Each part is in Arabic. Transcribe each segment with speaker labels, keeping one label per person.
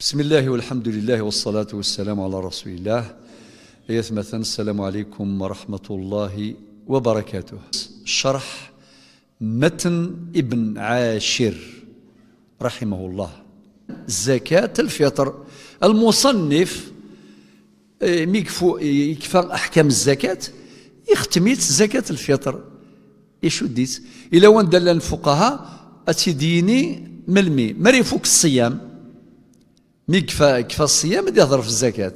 Speaker 1: بسم الله والحمد لله والصلاة والسلام على رسول الله مثلا السلام عليكم ورحمة الله وبركاته شرح متن ابن عاشر رحمه الله زكاة الفطر المصنف يكفى أحكام الزكاة يختميت زكاة الفطر يشديت إلا وان دل الفقهاء أتديني ملمي مريفوك الصيام مي كفى كفى الصيام اللي يهضر في الزكاة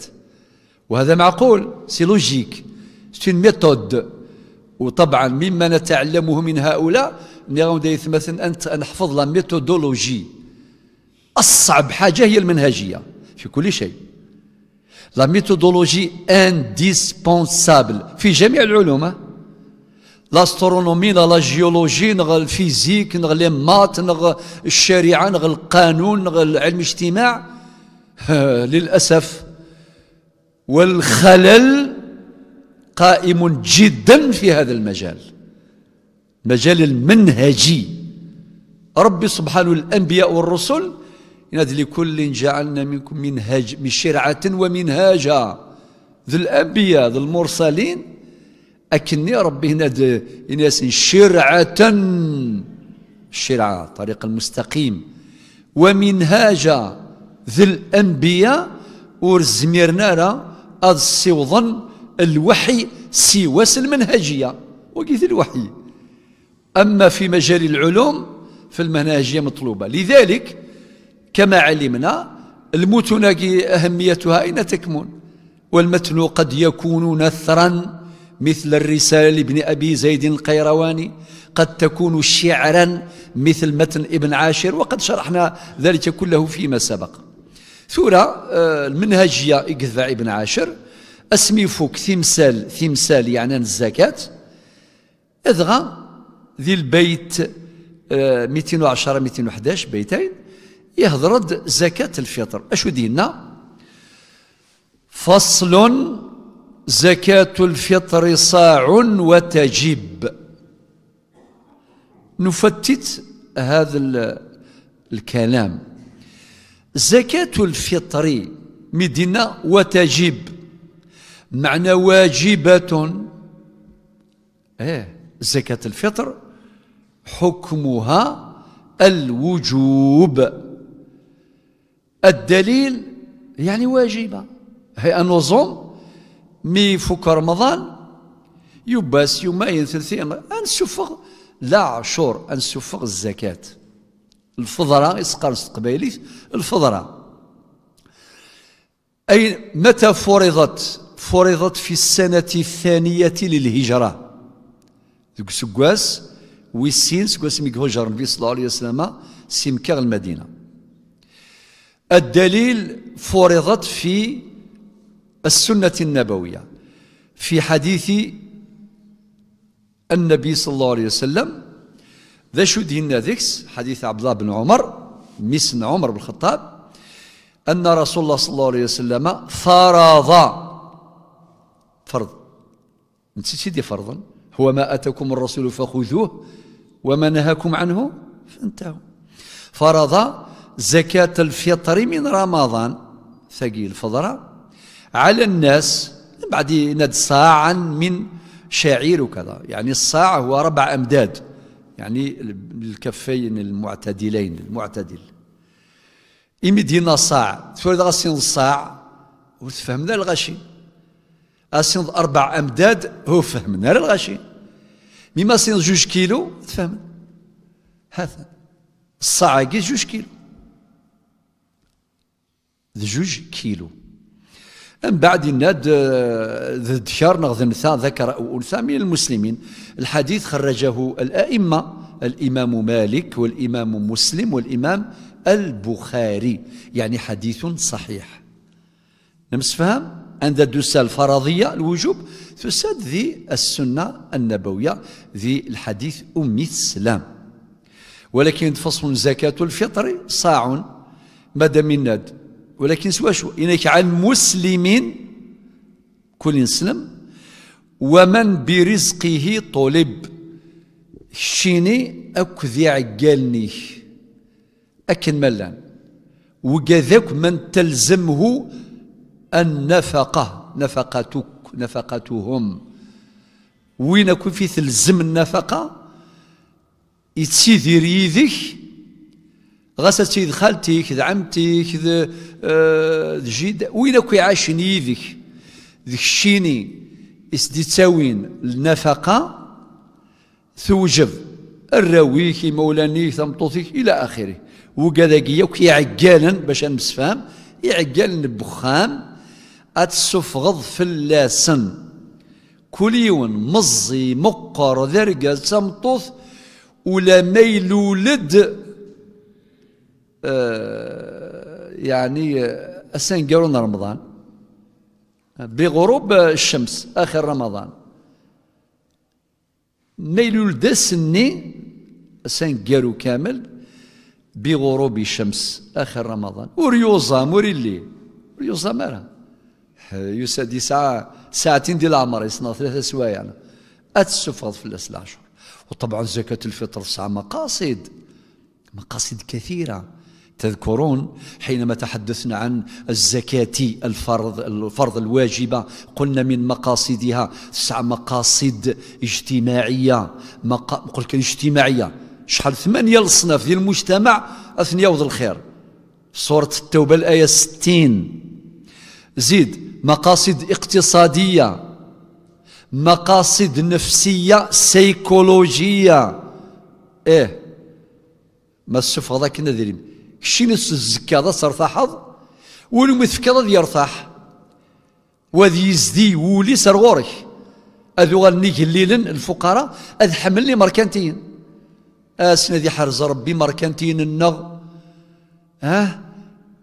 Speaker 1: وهذا معقول سي لوجيك سي ميثود وطبعا مما نتعلمه من هؤلاء نرى مثلا أنت نحفظ لا ميثودولوجي أصعب حاجة هي المنهجية في كل شيء لا ميثودولوجي انديسبونسابل في جميع العلوم لاسترونومي لا جيولوجي نغ الفيزيك نغ لي مات نغ الشريعه نغ القانون نغ علم الاجتماع للأسف والخلل قائم جدا في هذا المجال مجال المنهجي ربي سبحانه الأنبياء والرسل إن لكل جعلنا منكم منهج من شرعة ومنهاجا ذو الأنبياء ذو المرسلين أكني ربي هنا إناس شرعة الشرعة طريق المستقيم ومنهاجا ذي الأنبياء ورزميرنا را أد سيوضن الوحي سواس المنهجية وكيث الوحي أما في مجال العلوم فالمنهجية مطلوبة لذلك كما علمنا المتن أهميتها أين تكمن والمتن قد يكون نثرا مثل الرسالة لابن أبي زيد القيرواني قد تكون شعرا مثل متن ابن عاشر وقد شرحنا ذلك كله فيما سبق ثورة المنهجية إقذع ابن عاشر أسمي فوق تمثال تمثال يعني الزكاة أدغى ذي البيت 210 211 بيتين يهضرد زكاة الفطر أشو دينا فصل زكاة الفطر صاع وتجب نفتت هذا الكلام زكاة الفطر مدينة وتجب معنى واجبة إيه زكاة الفطر حكمها الوجوب الدليل يعني واجبة هي أنظم مي فك رمضان يباس يومين ثلاثين أنسفغ لا عشور أنسفغ الزكاة الفضرة إسقار قبايليت الفضرة أي متى فرضت فرضت في السنة الثانية للهجرة ذوك سكواس ويسين سكواس ميك هجر النبي صلى الله عليه وسلم سمكة المدينة الدليل فرضت في السنة النبوية في حديث النبي صلى الله عليه وسلم ذا شو دينا ذيكس حديث عبد الله بن عمر مسن عمر بن الخطاب أن رسول الله صلى الله عليه وسلم فرض فرض نسيت سيدي فرضا هو ما أتاكم الرسول فخذوه وما نهاكم عنه فانتهوا فرض زكاة الفطر من رمضان ثقيل الفضرة على الناس بعد يناد صاعا من شعير وكذا يعني الصاع هو ربع أمداد يعني الكفين المعتدلين المعتدل إمدينا صاع تفرد غسين نص وتفهمنا الغشي أسين أربع أمداد هو فهمنا الغشي مما سين جوج كيلو تفهم هذا الصاع جوج كيلو جوج كيلو من بعد ناد ذكر نغذ نساء ذكر أو أنثى من المسلمين الحديث خرجه الأئمة الإمام مالك والإمام مسلم والإمام البخاري يعني حديث صحيح نمس فهم عند الدوسة الفرضية الوجوب تسد ذي السنة النبوية ذي الحديث أم السلام ولكن فصل زكاة الفطر صاع مدى من ند ولكن سوا شو إنك عن المسلمين كل يسلم ومن برزقه طلب شيني أكذي عقالني أكن ملان وكذاك من تلزمه النفقة نفقتك نفقتهم وين أكون في تلزم النفقة يتسيدي ريذك غسلت سيد خالتي ذا عمتي ذا آه جيد كي عاشن نيفيك ذك الشيني اسدي تساوين النفقة ثوجب الراويك مولاني تمطوطيك إلى آخره وكذا عقالا باش نمسفهم يعقال أتسف أتسفغض فلاسن كل يوم مزي مقر ذرقة تمطوط ولا ما يلولد آه، يعني السنة جارون رمضان بغروب الشمس آخر رمضان نيلول دا سني السنة كامل بغروب الشمس آخر رمضان وريوزام وريلي ريوزام راه يسدي ساعة ساعتين ديال العمر يصنع ثلاثة سوايع يعني. أتسفغض في الأسلاشر وطبعا زكاة الفطر ساعة مقاصد مقاصد كثيرة تذكرون حينما تحدثنا عن الزكاة الفرض الفرض الواجبة قلنا من مقاصدها تسع مقاصد اجتماعية مقا... قلت اجتماعية شحال ثمانية الصناف ديال المجتمع أثنية وذ الخير سورة التوبة الآية 60 زيد مقاصد اقتصادية مقاصد نفسية سيكولوجية إيه ما هذا كنا دايرين كشي اللي تزكى ذا ترتاحض ولو تفكى ذا يرتاح وذي يزدي ولي سرغوري غورك غنيك الليل الفقراء اذ حمل لي مركانتين اسنا آه، ذي حرز ربي مركانتين النغ ها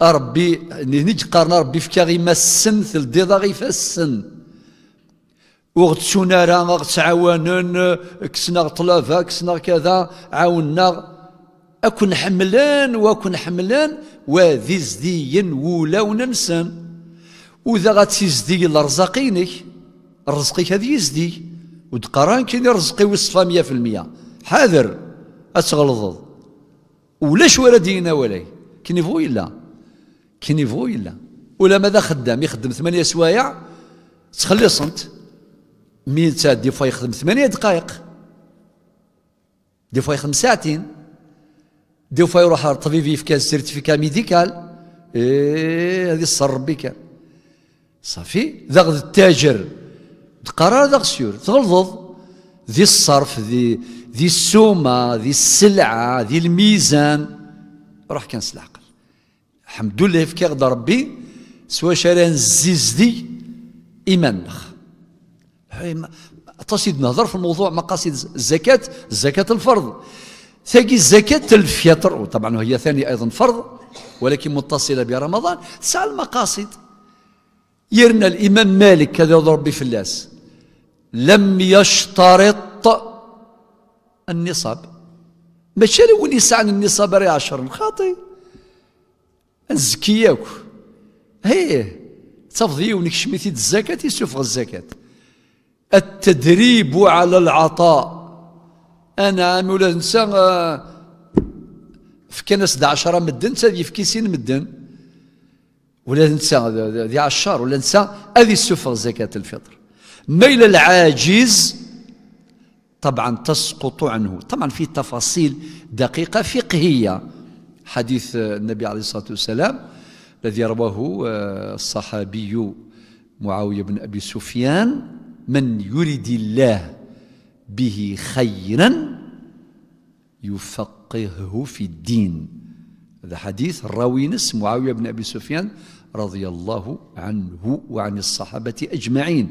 Speaker 1: أه؟ ربي نيج قارنا ربي فكا غي مسن ثلديضا غي فسن وغت سونارا غت عوانن كسنا طلافا كسنا كذا عاوننا أكن حملان وأكن حملان وذي زديا ولا وننسان وذا غتزدي لرزقينك رزقي هذا يزدي ودقران كاين رزقي وصفا المية حاذر أتغلظ ولاش ولا دينا ولا كيني فو إلا كيني فو إلا ولا ماذا خدام يخدم ثمانية سوايع صنت مين دي ديفا يخدم ثمانية دقائق ديفا يخدم ساعتين دي فا طبيبي في يفكان سيرتيفيكا ميديكال ايه هذه الصر ربي كان صافي ذاك التاجر قرار ذاك سيور تغلظ ذي الصرف ذي ذي السومة ذي السلعة ذي الميزان راح كان العقل الحمد لله في كيغدا ربي سوا شاري الزيز دي إيمان نخ تصيد نهضر في الموضوع مقاصد الزكاة الزكاة الفرض تلاقي الزكاة الفطر وطبعا وهي ثانية أيضا فرض ولكن متصلة برمضان تسعى المقاصد يرنا الإمام مالك هذا في فلاس لم يشترط النصاب ماشي لو نسعى النصاب راه عشر خاطي نزكياك ياك هيه تفضي ونكشمي الزكاة يسفغ الزكاة التدريب على العطاء انا عام ولا نسى آه، فكان ناس 10 مدن يفكي سين مدن ولا نسى ذي عشار ولا نسى هذه السفر زكاة الفطر ميل العاجز طبعا تسقط عنه طبعا في تفاصيل دقيقة فقهية حديث النبي عليه الصلاة والسلام الذي رواه آه، الصحابي معاوية بن أبي سفيان من يرد الله به خيرا يفقهه في الدين هذا حديث الراوي نس معاوية بن أبي سفيان رضي الله عنه وعن الصحابة أجمعين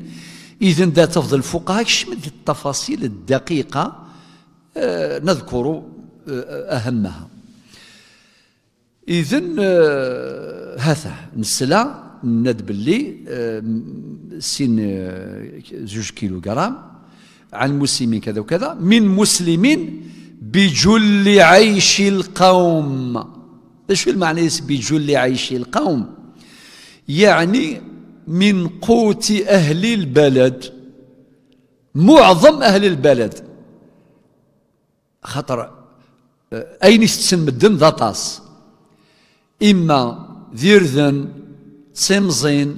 Speaker 1: إذا ذا تفضل الفقهاء شمد التفاصيل الدقيقة آه، نذكر آه، أهمها إذا آه، هذا نسلا ند باللي سين زوج كيلو غرام عن مسلمين كذا وكذا من مسلم بجل عيش القوم ايش المعنى بجل عيش القوم يعني من قوت اهل البلد معظم اهل البلد خطر اين استسن مدن ذا طاس اما ذيرذن سمزين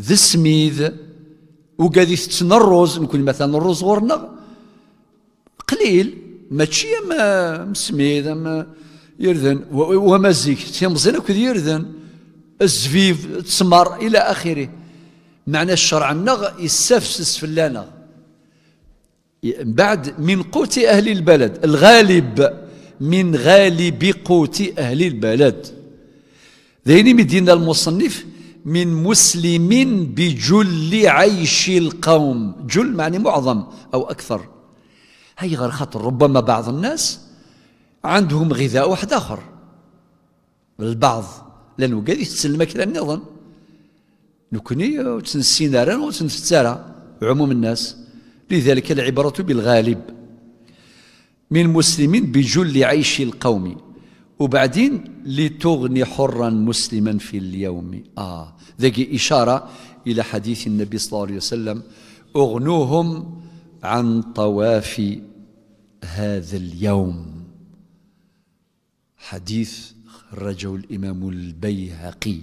Speaker 1: ذسميذ وقادي يتسنى الروز نكون مثلا الروز غورنا قليل ماشي ما مسميد ما يرذن زيك تيمزين وكذا يرذن الزفيف التمر الى اخره معنى الشرع النغ يستفسس فلانا بعد من قوت اهل البلد الغالب من غالب قوت اهل البلد ذيني مدينة المصنف من مسلم بجل عيش القوم جل معني معظم أو أكثر هي غير خاطر ربما بعض الناس عندهم غذاء واحد آخر البعض لأنه قال يتسلم كذا النظام وتنسي نارا وتنستارا عموم الناس لذلك العبرة بالغالب من مسلم بجل عيش القوم وبعدين لتغني حرا مسلما في اليوم آه ذكي إشارة إلى حديث النبي صلى الله عليه وسلم أغنوهم عن طواف هذا اليوم حديث خرجه الإمام البيهقي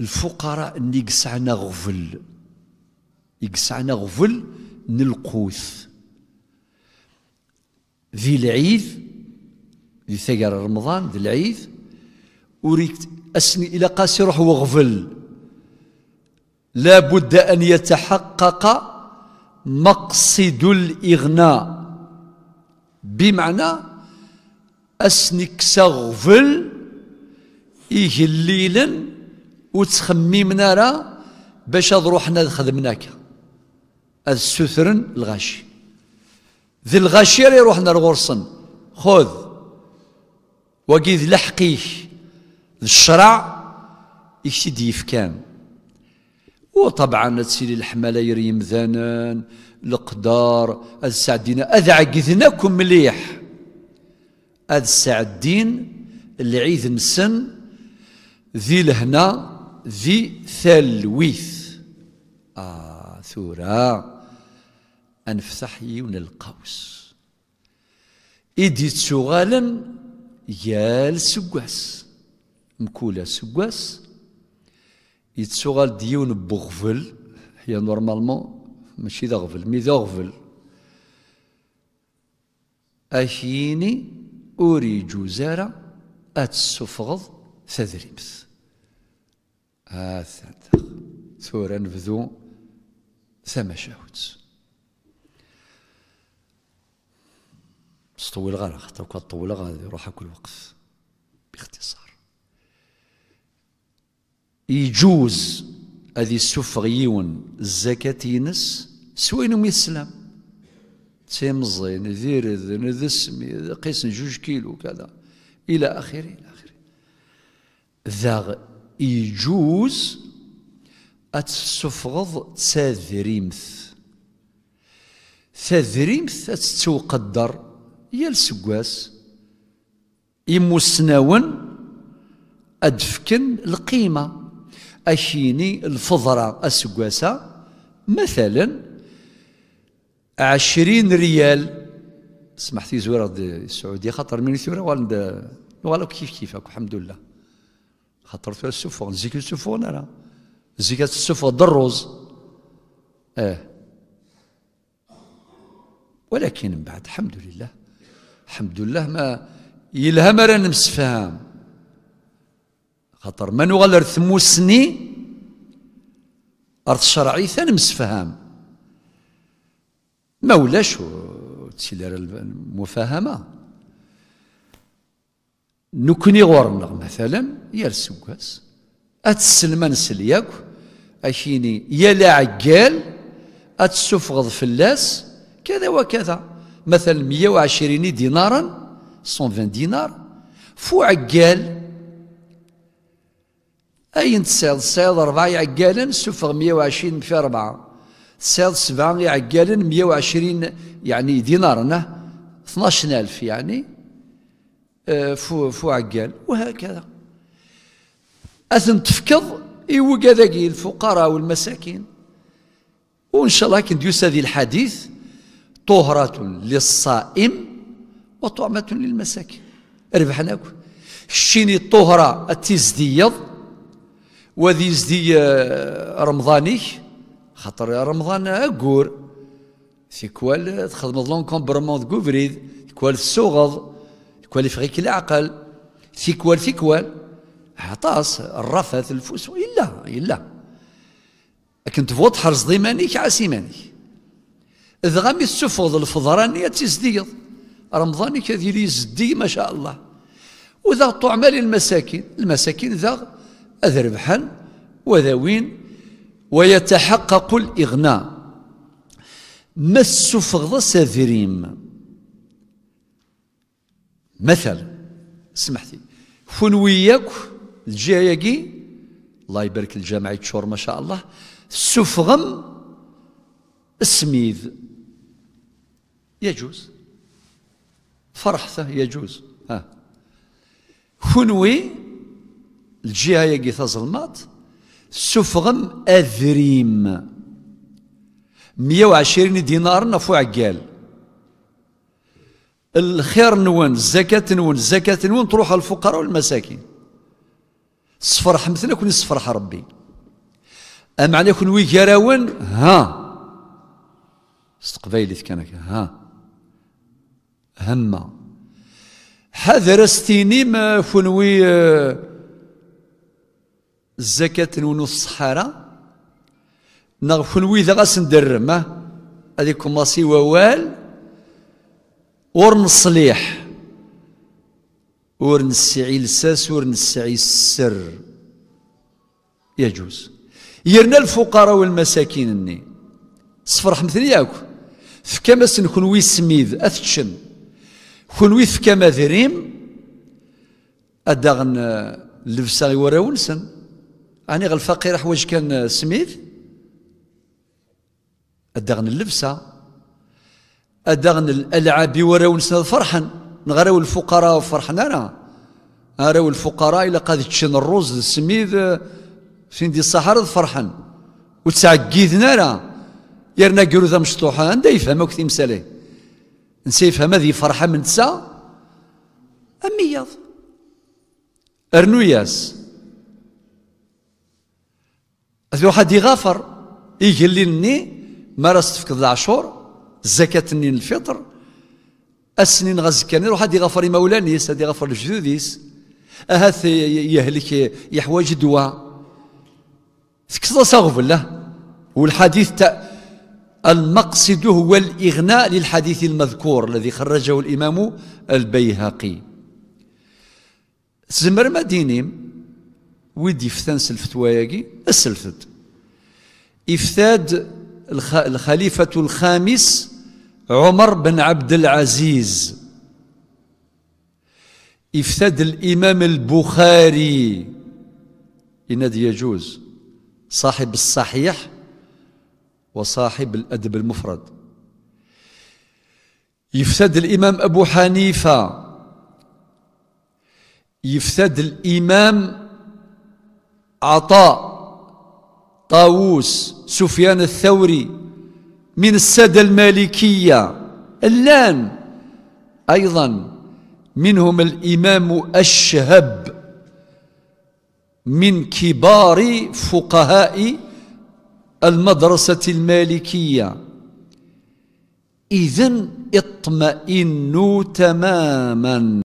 Speaker 1: الفقراء اللي قسعنا غفل يقسعنا غفل نلقوث ذي العيد دي رمضان دي العيد وريك أسني إلى قاسي روح وغفل لابد أن يتحقق مقصد الإغناء بمعنى أسنك سغفل إيهليلا وتخممنا راه باش هاد روحنا خدمناك هاد السثرن الغاشي ذي الغاشي اللي روحنا الغرصن خذ وقيد لحقيه الشرع يكسد يفكان وطبعا تسيري الحمالة يريم ذنان القدار هذا سعدين هذا عقدناكم مليح هذا اللي العيد مسن ذي لهنا ذي ثلويث آه ثورة أنفتح يون القوس إيدي تسوغالا يال سقاس مكولا سقاس يتسغال ديون بغفل هي نورمالمون ماشي دغفل مي دغفل أهيني أوري جوزارة أتسفغض اه آثان ثورا نفذو ثم شاوتس بس طول غير خاطر كون طول غادي يروح كل وقت باختصار يجوز هذه يسفغ يون الزكاة ينس سوين ومي السلام ذير نذير نذسمي قيس جوج كيلو كذا إلى آخره إلى آخره ذاغ يجوز أتسفغض تذريمث تذريمث أتتوقدر yal segwas imussnawen ad fken lqima akini lfedra مثلا عشرين ريال سمحتي زورة السعودية خاطر من ثورة والو كيف كيفك الحمد لله خاطر في السفون زيك السفون أنا زيك السفون دروز اه ولكن من بعد الحمد لله الحمد لله ما يلها رانا مسفهام خاطر ما نغلر سني أرض شرعي ثان مسفهام ما ولاش تسيلر المفاهمة نكني غورنا مثلا يا اتسلم أتسلمان سلياك أشيني يا لا عقال أتسفغض فلاس كذا وكذا مثلا 120 دينارا 120 دينار فو عقال اين تسال تسال ربعه عقالا سفر 120 في اربعه تسال سبعه عقالا 120 يعني دينار 12000 يعني فو آه، فو عقال وهكذا اثن تفكض ايوك ذاك الفقراء والمساكين وان شاء الله كنديوس هذه الحديث طهرة للصائم وطعمة للمساكين ربح ناكل شيني الطهرة التزديض وذي زدي آه، رمضاني خاطر رمضان أقور كوال تخدم لون كومبرمون كوفريد السوغض في كوال يفغيك العقل في كوال في كوال عطاس الرفث الفوس إلا إلا كنت فوت حرص ضيمانيك عسيمانيك دغا غم تسفض الفضران يتزديض رمضان كذير يزدي ما شاء الله وذا طعمة للمساكين المساكين ذا أذربحا وذوين ويتحقق الإغناء ما السفغض سذريم مثلا سمحتي فنوياك الجاياكي الله يبارك الجامعة تشور ما شاء الله سفغم السميذ يجوز فرحته يجوز ها خنوي الجهه يجي تظلمات سفغم اذريم 120 دينار نفو عقال الخير نون الزكاة نون الزكاة نون تروح الفقراء والمساكين صفر مثلا كوني صفر ربي أم عليكم وي ها استقبالي كانك ها هما حذر ستيني ما فنوي آه، الزكاة نونو ناغ نغفنوي ذا غاس ندرم هذيك ماسي ووال ورن صليح ورن السعي الساس ورن السعي السر يجوز يرنا الفقراء والمساكين اني صفر حمثني ياك فكما سنكون ويسميد اثشم كون ويثك ما ذريم اداغن آه، لبسا ورا ونسن أني غل فقير حوايج كان آه، سميث اداغن اللبسة اداغن الألعاب ورا ونسن الفرحا نغرو الفقراء وفرحنا أنا أراو الفقراء الى قاد تشن الروز السميد آه، فين دي الصحراء فرحا وتسعكيذنا راه يرنا كيرو ذا مشطوحة عنده يفهم وكثير مساليه نسيفهم هذه فرحة من تسا أميض أرنو ياس أثنو يغافر يجليني ما في تفقد عشور الزكاة النين الفطر السنين غزكاني روح هادي غفر مولانيس هادي غفر الجذوذيس أهاث يهلك يحواج دواء تكسر صغف الله والحديث تاع المقصد هو الإغناء للحديث المذكور الذي خرجه الإمام البيهقي زمر مديني ويدي فتان سلفت وياقي السلفت إفثاد الخليفة الخامس عمر بن عبد العزيز إفتاد الإمام البخاري إن يجوز صاحب الصحيح وصاحب الأدب المفرد يفسد الإمام أبو حنيفة يفسد الإمام عطاء طاووس سفيان الثوري من السادة المالكية اللان أيضا منهم الإمام الشهب من كبار فقهاء المدرسة المالكية إذن اطمئنوا تماما